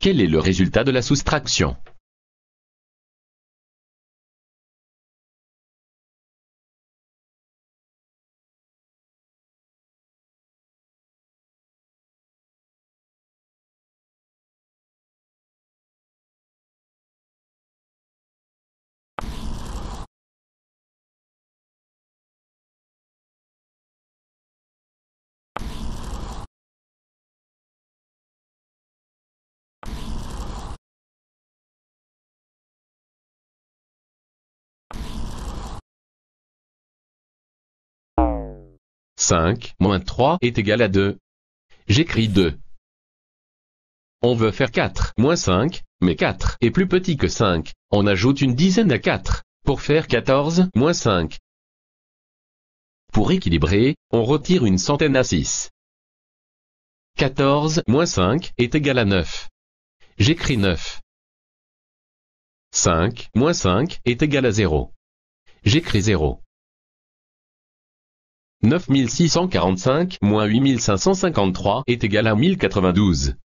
Quel est le résultat de la soustraction 5 moins 3 est égal à 2. J'écris 2. On veut faire 4 moins 5, mais 4 est plus petit que 5. On ajoute une dizaine à 4 pour faire 14 moins 5. Pour équilibrer, on retire une centaine à 6. 14 moins 5 est égal à 9. J'écris 9. 5 moins 5 est égal à 0. J'écris 0. 9645 moins 8553 est égal à 1092.